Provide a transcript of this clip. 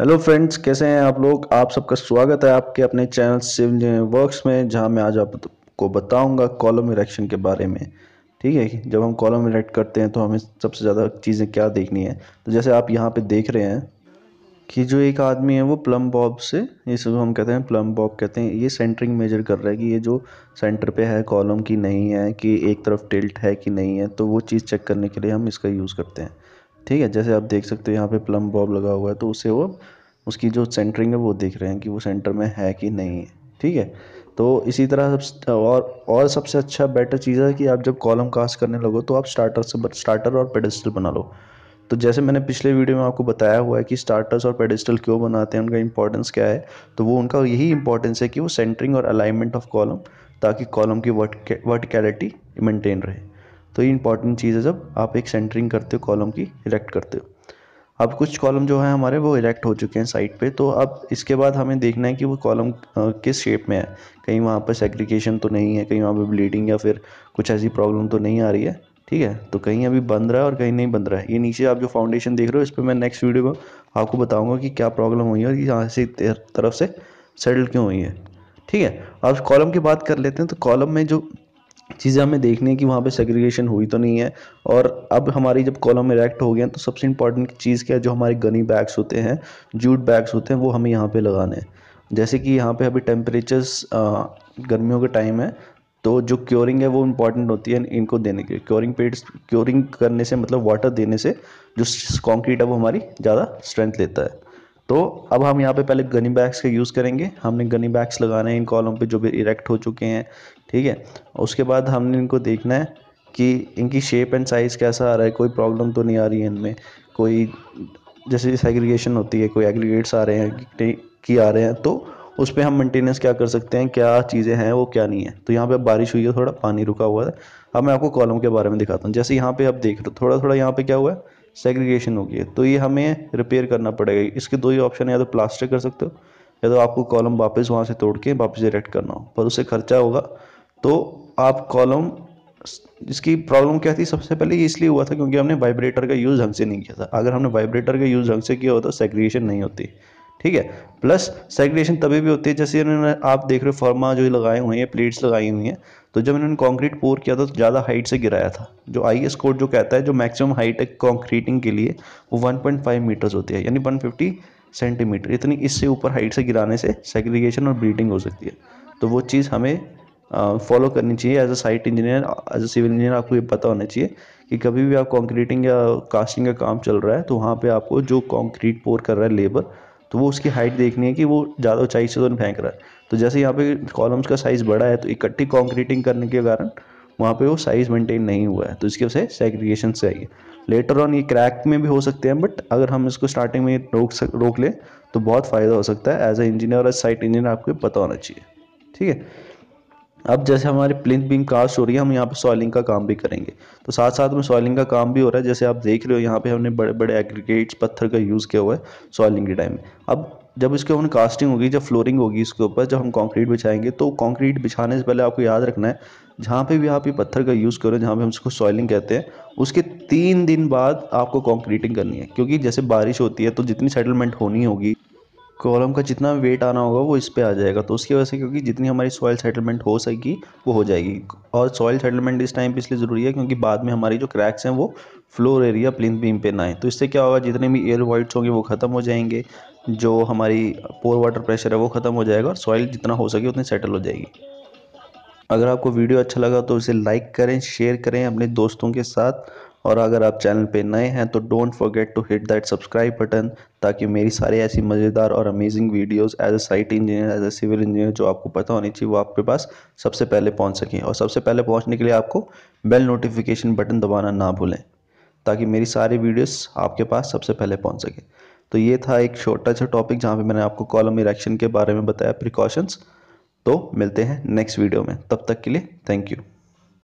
hello friends कैसे हैं आप लोग आप सबका स्वागत है आपके अपने चैनल सिविल वर्क्स में जहां मैं आज आपको बताऊंगा कॉलम इरेक्शन के बारे में ठीक है जब हम कॉलम इरेक्ट करते हैं तो हमें सबसे ज़्यादा चीज़ें क्या देखनी है तो जैसे आप यहां पे देख रहे हैं कि जो एक आदमी है वो प्लम बॉब से इसको हम कहते हैं प्लम बॉब कहते हैं ये सेंटरिंग मेजर कर रहा है कि ये जो सेंटर पर है कॉलम की नहीं है कि एक तरफ टिल्ट है कि नहीं है तो वो चीज़ चेक करने के लिए हम इसका यूज़ करते हैं ठीक है जैसे आप देख सकते हो यहाँ पे प्लम बॉब लगा हुआ है तो उससे वो उसकी जो सेंटरिंग है वो देख रहे हैं कि वो सेंटर में है कि नहीं है ठीक है तो इसी तरह सब और और सबसे अच्छा बेटर चीज़ है कि आप जब कॉलम कास्ट करने लगो तो आप स्टार्टर से स्टार्टर और पेडिस्टल बना लो तो जैसे मैंने पिछले वीडियो में आपको बताया हुआ है कि स्टार्टर्स और पेडिस्टल क्यों बनाते हैं उनका इंपॉर्टेंस क्या है तो वो उनका यही इंपॉर्टेंस है कि वो सेंटरिंग और अलाइनमेंट ऑफ कॉलम ताकि कॉलम की वर्टिकलिटी मेंटेन रहे तो ये इंपॉर्टेंट चीज़ है जब आप एक सेंटरिंग करते हो कॉलम की इलेक्ट करते हो अब कुछ कॉलम जो है हमारे वो इलेक्ट हो चुके हैं साइड पे तो अब इसके बाद हमें देखना है कि वो कॉलम किस शेप में है कहीं वहाँ पर सेग्रीगेशन तो नहीं है कहीं वहाँ पर ब्लीडिंग या फिर कुछ ऐसी प्रॉब्लम तो नहीं आ रही है ठीक है तो कहीं अभी बन रहा है और कहीं नहीं बन रहा है ये नीचे आप जो फाउंडेशन देख रहे हो इस पर मैं नेक्स्ट वीडियो में आपको बताऊँगा कि क्या प्रॉब्लम हुई है और यहाँ से तरफ से सेटल क्यों हुई है ठीक है अब कॉलम की बात कर लेते हैं तो कॉलम में जो चीज़ें हमें देखनी है कि वहाँ पे सेग्रीगेशन हुई तो नहीं है और अब हमारी जब कॉलम इरेक्ट हो गए हैं तो सबसे इम्पॉर्टेंट चीज़ क्या है जो हमारे गनी बैग्स होते हैं जूट बैग्स होते हैं वो हमें यहाँ पे लगाने हैं जैसे कि यहाँ पे अभी टेम्परेचर्स गर्मियों का टाइम है तो जो क्योरिंग है वो इम्पॉर्टेंट होती है इनको देने के क्योरिंग पेड्स क्योरिंग करने से मतलब वाटर देने से जो कॉन्क्रीट है वो हमारी ज़्यादा स्ट्रेंथ लेता है तो अब हम यहाँ पे पहले गनी बैग्स का यूज़ करेंगे हमने गनी बैग्स लगाने हैं इन कॉलम पे जो भी इरेक्ट हो चुके हैं ठीक है उसके बाद हमने इनको देखना है कि इनकी शेप एंड साइज़ कैसा आ रहा है कोई प्रॉब्लम तो नहीं आ रही है इनमें कोई जैसे सेग्रीगेशन होती है कोई एग्रीगेट्स आ रहे हैं कि आ रहे हैं तो उस पर हम मेंटेनेंस क्या कर सकते हैं क्या चीज़ें हैं वो क्या नहीं है तो यहाँ पे बारिश हुई है थोड़ा पानी रुका हुआ है अब मैं आपको कॉलम के बारे में दिखाता हूँ जैसे यहाँ पे आप देख रहे हो थोड़ा थोड़ा यहाँ पे क्या हुआ है सेग्रीगेशन हो गई है तो ये हमें रिपेयर करना पड़ेगा इसके दो ही ऑप्शन है या तो प्लास्टर कर सकते हो या तो आपको कॉलम वापस वहाँ से तोड़ के वापस डायरेक्ट करना हो पर उससे खर्चा होगा तो आप कॉलम इसकी प्रॉब्लम क्या थी सबसे पहले ये इसलिए हुआ था क्योंकि हमने वाइब्रेटर का यूज़ ढंग से नहीं किया था अगर हमने वाइब्रेटर का यूज़ ढंग से किया होता सेग्रीगेशन नहीं होती ठीक है प्लस सेग्रिएशन तभी भी होती है जैसे इन्होंने आप देख रहे हो फॉर्मा जो लगाए हुए हैं प्लेट्स लगाई हुई हैं तो जब इन्होंने कॉन्क्रीट पोर किया था तो ज़्यादा हाइट से गिराया था जो आई एस कोड जो कहता है जो मैक्सिमम हाइट है कॉन्क्रीटिंग के लिए वो वन मीटर्स होती है यानी वन सेंटीमीटर इतनी इससे ऊपर हाइट से गिराने से सेग्रीगेशन और ब्रीडिंग हो सकती है तो वो चीज़ हमें फॉलो करनी चाहिए as a site engineer as a civil engineer आपको ये पता होना चाहिए कि कभी भी आप कॉन्क्रीटिंग या कास्टिंग का काम चल रहा है तो वहाँ पे आपको जो कॉन्क्रीट पोर कर रहा है लेबर तो वो उसकी हाइट देखनी है कि वो ज़्यादा ऊंचाई से तो नहीं फेंक रहा है तो जैसे यहाँ पे कॉलम्स का साइज़ बड़ा है तो इकट्ठी कॉन्क्रीटिंग करने के कारण वहाँ पे वो साइज़ मेंटेन नहीं हुआ है तो इसकी वजह से सेग्रीगेशन से आई है लेटर ऑन ये क्रैक में भी हो सकते हैं बट अगर हम इसको स्टार्टिंग में रोक सक रोक लें तो बहुत फ़ायदा हो सकता है एज ए इंजीनियर और एज साइट इंजीनियर आपको पता होना चाहिए ठीक है अब जैसे हमारे प्लिंथ बीम कास्ट हो रही है हम यहाँ पे सॉइलिंग का काम भी करेंगे तो साथ साथ में सॉइलिंग का काम भी हो रहा है जैसे आप देख रहे हो यहाँ पे हमने बड़े बड़े एग्रीगेट्स पत्थर का यूज़ किया हुआ है सॉइलिंग के टाइम में अब जब इसके ऊपर कास्टिंग होगी जब फ्लोरिंग होगी इसके ऊपर जब हम कॉन्क्रीट बिछाएंगे तो कॉन्क्रीट बिछाने से पहले आपको याद रखना है जहाँ पर भी आप ये पत्थर का यूज़ करो जहाँ पे हम उसको सॉइलिंग कहते हैं उसके तीन दिन बाद आपको कॉन्क्रीटिंग करनी है क्योंकि जैसे बारिश होती है तो जितनी सेटलमेंट होनी होगी कॉलम का जितना वेट आना होगा वो इस पर आ जाएगा तो उसकी वजह से क्योंकि जितनी हमारी सॉइल सेटलमेंट हो सकेगी वो हो जाएगी और सॉइल सेटलमेंट इस टाइम पे इसलिए ज़रूरी है क्योंकि बाद में हमारी जो क्रैक्स हैं वो फ्लोर एरिया प्लिन बीम पे ना आए तो इससे क्या होगा जितने भी एयर वॉइड्स होंगे वो ख़त्म हो जाएंगे जो हमारी पोर वाटर प्रेशर है वो ख़त्म हो जाएगा और सॉइल जितना हो सके उतनी सेटल हो जाएगी अगर आपको वीडियो अच्छा लगा तो इसे लाइक करें शेयर करें अपने दोस्तों के साथ और अगर आप चैनल पे नए हैं तो don't forget to hit that subscribe button ताकि मेरी सारी ऐसी मज़ेदार और amazing videos as a site engineer as a civil engineer जो आपको पता होनी चाहिए वो आपके पास सबसे पहले पहुंच सकें और सबसे पहले पहुंचने के लिए आपको बेल नोटिफिकेशन बटन दबाना ना भूलें ताकि मेरी सारी वीडियोज़ आपके पास सबसे पहले पहुँच सकें तो ये था एक छोटा सा टॉपिक जहाँ पर मैंने आपको कॉलम इरेक्शन के बारे में बताया प्रिकॉशंस तो मिलते हैं नेक्स्ट वीडियो में तब तक के लिए थैंक यू